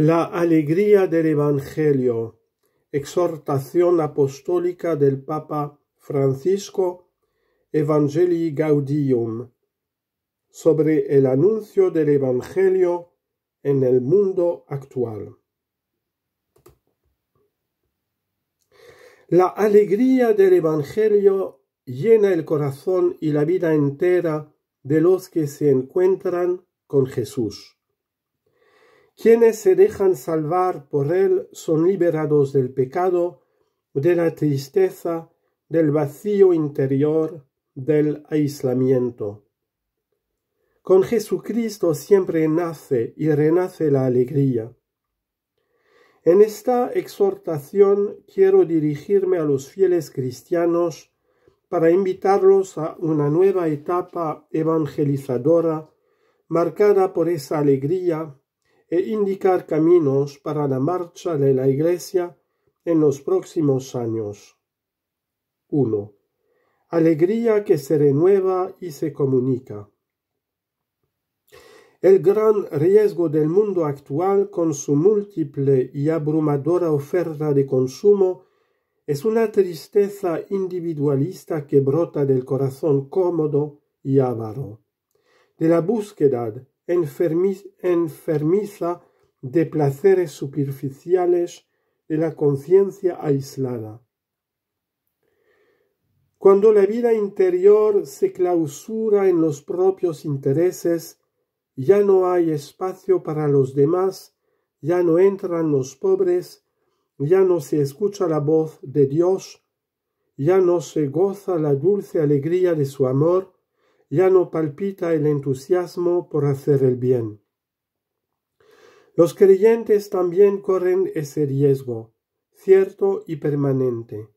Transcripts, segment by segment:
La alegría del Evangelio. Exhortación apostólica del Papa Francisco Evangelii Gaudium sobre el anuncio del Evangelio en el mundo actual. La alegría del Evangelio llena el corazón y la vida entera de los que se encuentran con Jesús. Quienes se dejan salvar por Él son liberados del pecado, de la tristeza, del vacío interior, del aislamiento. Con Jesucristo siempre nace y renace la alegría. En esta exhortación quiero dirigirme a los fieles cristianos para invitarlos a una nueva etapa evangelizadora marcada por esa alegría e indicar caminos para la marcha de la Iglesia en los próximos años. 1. Alegría que se renueva y se comunica. El gran riesgo del mundo actual con su múltiple y abrumadora oferta de consumo es una tristeza individualista que brota del corazón cómodo y avaro, de la búsqueda enfermiza de placeres superficiales de la conciencia aislada. Cuando la vida interior se clausura en los propios intereses, ya no hay espacio para los demás, ya no entran los pobres, ya no se escucha la voz de Dios, ya no se goza la dulce alegría de su amor, ya no palpita el entusiasmo por hacer el bien. Los creyentes también corren ese riesgo, cierto y permanente.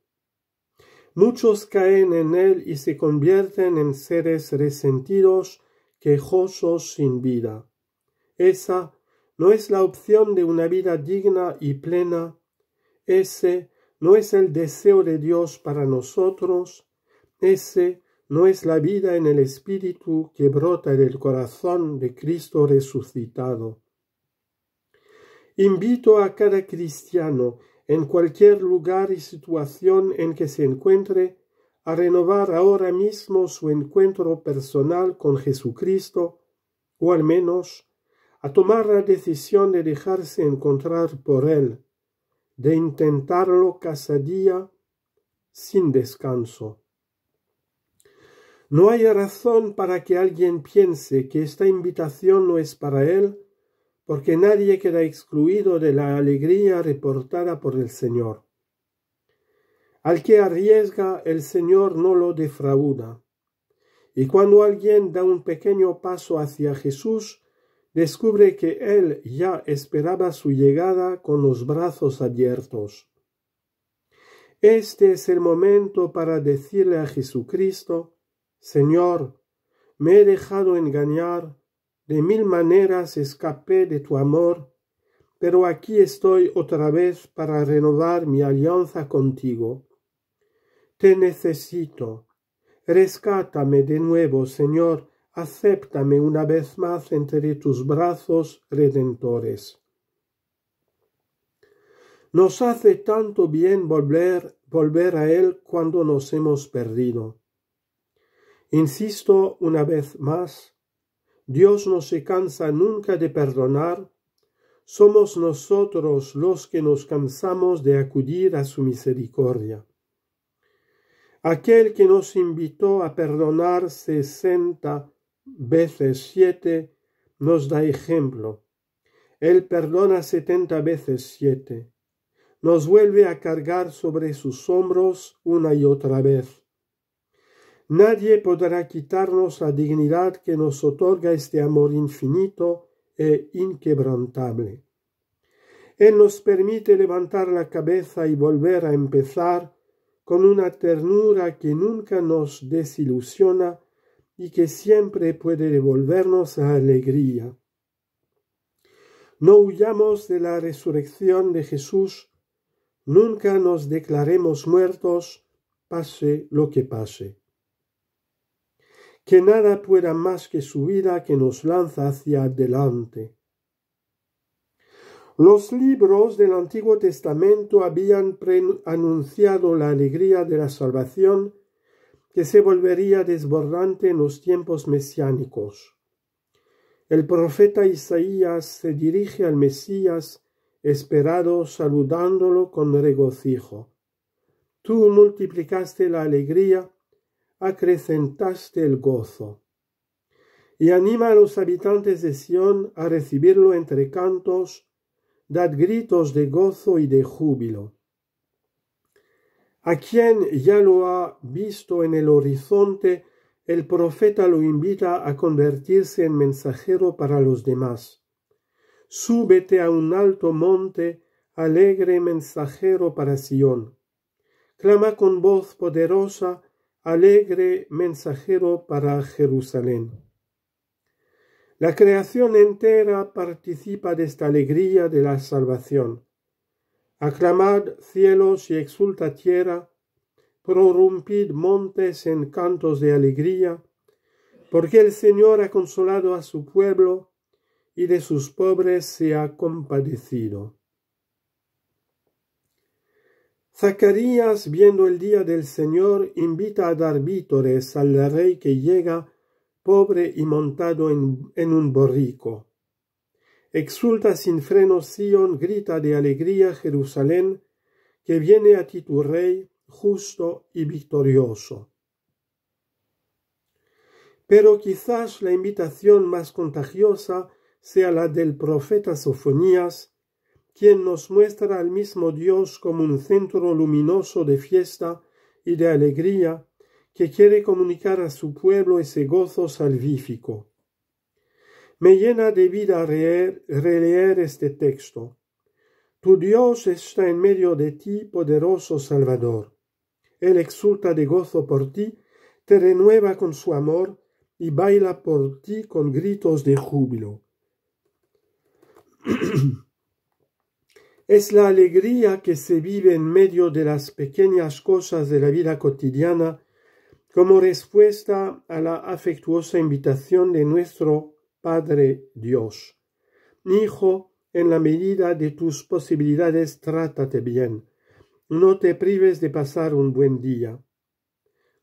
Muchos caen en él y se convierten en seres resentidos, quejosos sin vida. Esa no es la opción de una vida digna y plena. Ese no es el deseo de Dios para nosotros. Ese no es la vida en el Espíritu que brota del corazón de Cristo resucitado. Invito a cada cristiano, en cualquier lugar y situación en que se encuentre, a renovar ahora mismo su encuentro personal con Jesucristo, o al menos a tomar la decisión de dejarse encontrar por Él, de intentarlo cada día sin descanso. No hay razón para que alguien piense que esta invitación no es para él, porque nadie queda excluido de la alegría reportada por el Señor. Al que arriesga, el Señor no lo defrauda. Y cuando alguien da un pequeño paso hacia Jesús, descubre que él ya esperaba su llegada con los brazos abiertos. Este es el momento para decirle a Jesucristo, Señor, me he dejado engañar, de mil maneras escapé de tu amor, pero aquí estoy otra vez para renovar mi alianza contigo. Te necesito. Rescátame de nuevo, Señor, acéptame una vez más entre tus brazos redentores. Nos hace tanto bien volver, volver a Él cuando nos hemos perdido. Insisto una vez más, Dios no se cansa nunca de perdonar, somos nosotros los que nos cansamos de acudir a su misericordia. Aquel que nos invitó a perdonar sesenta veces siete nos da ejemplo. Él perdona setenta veces siete. Nos vuelve a cargar sobre sus hombros una y otra vez Nadie podrá quitarnos la dignidad que nos otorga este amor infinito e inquebrantable. Él nos permite levantar la cabeza y volver a empezar con una ternura que nunca nos desilusiona y que siempre puede devolvernos a alegría. No huyamos de la resurrección de Jesús, nunca nos declaremos muertos, pase lo que pase que nada pueda más que su vida que nos lanza hacia adelante. Los libros del Antiguo Testamento habían anunciado la alegría de la salvación que se volvería desbordante en los tiempos mesiánicos. El profeta Isaías se dirige al Mesías esperado saludándolo con regocijo. Tú multiplicaste la alegría acrecentaste el gozo. Y anima a los habitantes de Sión a recibirlo entre cantos, dad gritos de gozo y de júbilo. A quien ya lo ha visto en el horizonte, el profeta lo invita a convertirse en mensajero para los demás. Súbete a un alto monte, alegre mensajero para Sión. Clama con voz poderosa, alegre mensajero para Jerusalén. La creación entera participa de esta alegría de la salvación. Aclamad cielos y exulta tierra, prorrumpid montes en cantos de alegría, porque el Señor ha consolado a su pueblo y de sus pobres se ha compadecido. Zacarías, viendo el día del Señor, invita a dar vítores al rey que llega pobre y montado en, un borrico. Exulta sin freno Sión, grita de alegría Jerusalén, que viene a ti tu rey, justo y victorioso. Pero quizás la invitación más contagiosa sea la del profeta Sofonías, quien nos muestra al mismo Dios como un centro luminoso de fiesta y de alegría que quiere comunicar a su pueblo ese gozo salvífico. Me llena de vida releer, este texto. Tu Dios está en medio de ti, poderoso Salvador. Él exulta de gozo por ti, te renueva con su amor y baila por ti con gritos de júbilo. es la alegría que se vive en medio de las pequeñas cosas de la vida cotidiana como respuesta a la afectuosa invitación de nuestro Padre Dios. Hijo, en la medida de tus posibilidades trátate bien. No te prives de pasar un buen día.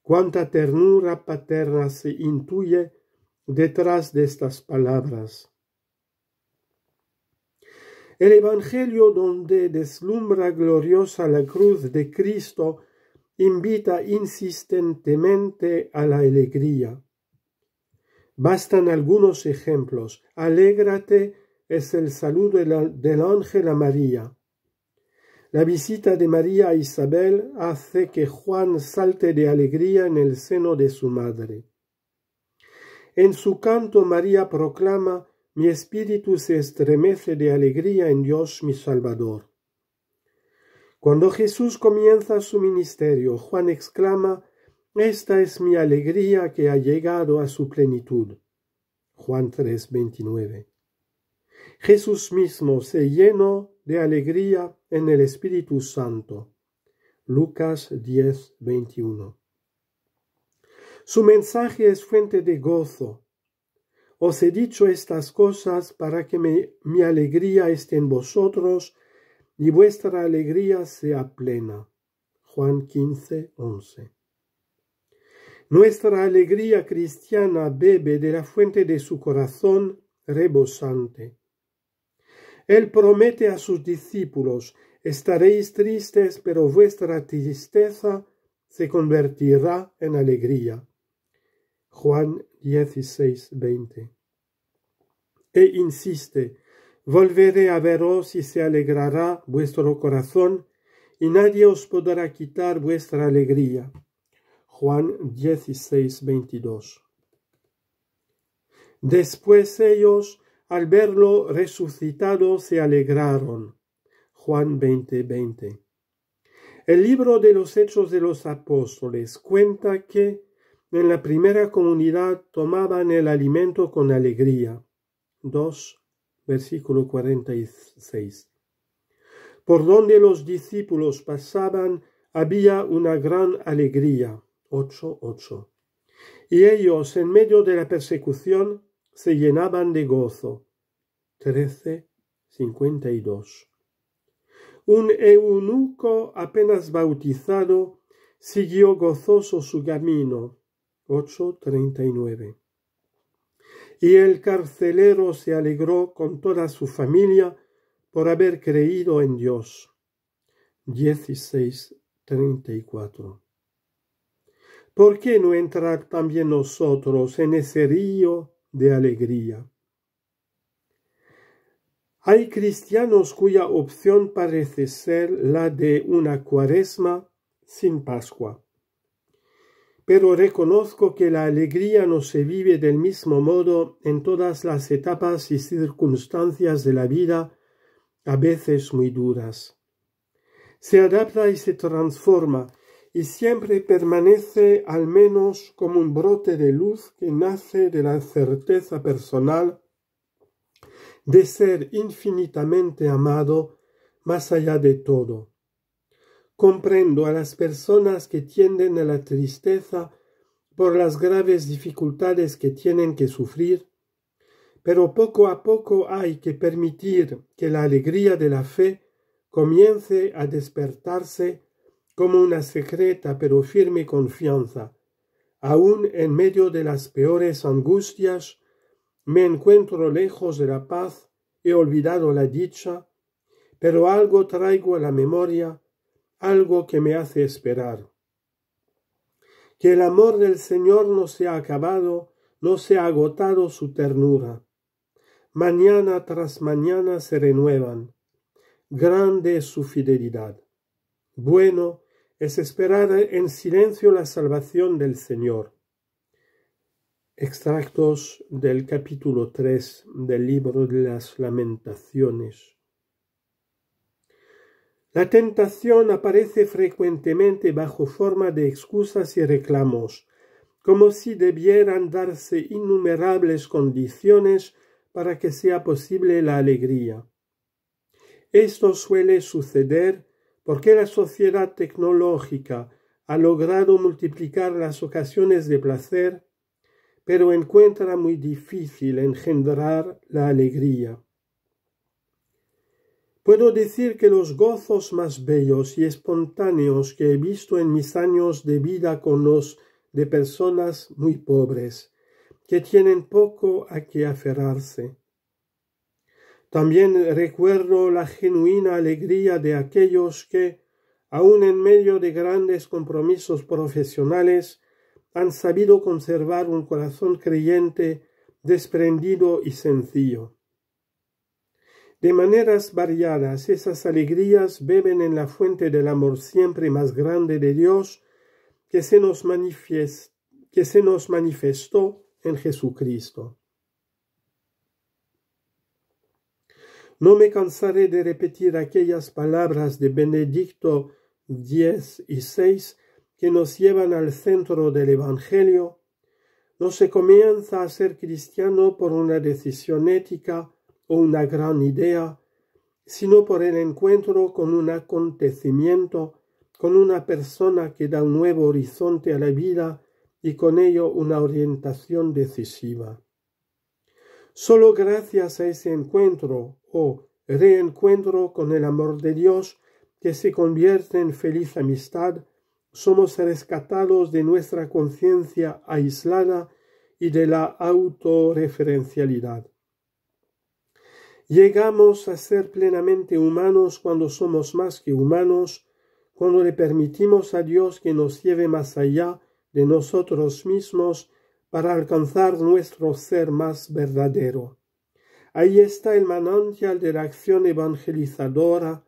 Cuánta ternura paterna se intuye detrás de estas palabras. El Evangelio donde deslumbra gloriosa la cruz de Cristo invita insistentemente a la alegría. Bastan algunos ejemplos. Alégrate es el saludo del ángel a María. La visita de María a Isabel hace que Juan salte de alegría en el seno de su madre. En su canto María proclama mi espíritu se estremece de alegría en Dios mi Salvador. Cuando Jesús comienza su ministerio, Juan exclama, Esta es mi alegría que ha llegado a su plenitud. Juan 3:29. Jesús mismo se llenó de alegría en el Espíritu Santo. Lucas 10:21. Su mensaje es fuente de gozo, os he dicho estas cosas para que mi alegría esté en vosotros y vuestra alegría sea plena. Juan 15, Nuestra alegría cristiana bebe de la fuente de su corazón rebosante. Él promete a sus discípulos, estaréis tristes, pero vuestra tristeza se convertirá en alegría. Juan 16, 20. E insiste, volveré a veros y se alegrará vuestro corazón, y nadie os podrá quitar vuestra alegría. Juan 16, 22. Después ellos, al verlo resucitado, se alegraron. Juan 20, 20. El libro de los Hechos de los Apóstoles cuenta que en la primera comunidad tomaban el alimento con alegría. 2, versículo 46. Por donde los discípulos pasaban había una gran alegría. 8, 8. Y ellos, en medio de la persecución, se llenaban de gozo. 13, 52. Un eunuco apenas bautizado siguió gozoso su camino 8.39. Y el carcelero se alegró con toda su familia por haber creído en Dios. 16.34. ¿Por qué no entrar también nosotros en ese río de alegría? Hay cristianos cuya opción parece ser la de una cuaresma sin Pascua pero reconozco que la alegría no se vive del mismo modo en todas las etapas y circunstancias de la vida, a veces muy duras. Se adapta y se transforma, y siempre permanece al menos como un brote de luz que nace de la certeza personal de ser infinitamente amado más allá de todo Comprendo a las personas que tienden a la tristeza por las graves dificultades que tienen que sufrir, pero poco a poco hay que permitir que la alegría de la fe comience a despertarse como una secreta pero firme confianza. Aún en medio de las peores angustias, me encuentro lejos de la paz, he olvidado la dicha, pero algo traigo a la memoria algo que me hace esperar. Que el amor del Señor no se ha acabado, no se ha agotado su ternura. Mañana tras mañana se renuevan. Grande es su fidelidad. Bueno es esperar en silencio la salvación del Señor. Extractos del capítulo 3 del libro de las lamentaciones. La tentación aparece frecuentemente bajo forma de excusas y reclamos, como si debieran darse innumerables condiciones para que sea posible la alegría. Esto suele suceder porque la sociedad tecnológica ha logrado multiplicar las ocasiones de placer, pero encuentra muy difícil engendrar la alegría. Puedo decir que los gozos más bellos y espontáneos que he visto en mis años de vida con los de personas muy pobres, que tienen poco a que aferrarse. También recuerdo la genuina alegría de aquellos que, aun en medio de grandes compromisos profesionales, han sabido conservar un corazón creyente, desprendido y sencillo. De maneras variadas, esas alegrías beben en la fuente del amor siempre más grande de Dios que se nos, que se nos manifestó en Jesucristo. No me cansaré de repetir aquellas palabras de Benedicto X y seis que nos llevan al centro del Evangelio. No se comienza a ser cristiano por una decisión ética, o una gran idea, sino por el encuentro con un acontecimiento, con una persona que da un nuevo horizonte a la vida y con ello una orientación decisiva. Solo gracias a ese encuentro o reencuentro con el amor de Dios que se convierte en feliz amistad, somos rescatados de nuestra conciencia aislada y de la autorreferencialidad. Llegamos a ser plenamente humanos cuando somos más que humanos, cuando le permitimos a Dios que nos lleve más allá de nosotros mismos para alcanzar nuestro ser más verdadero. Ahí está el manantial de la acción evangelizadora,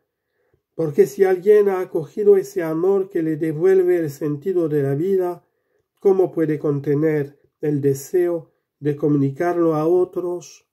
porque si alguien ha acogido ese amor que le devuelve el sentido de la vida, ¿cómo puede contener el deseo de comunicarlo a otros?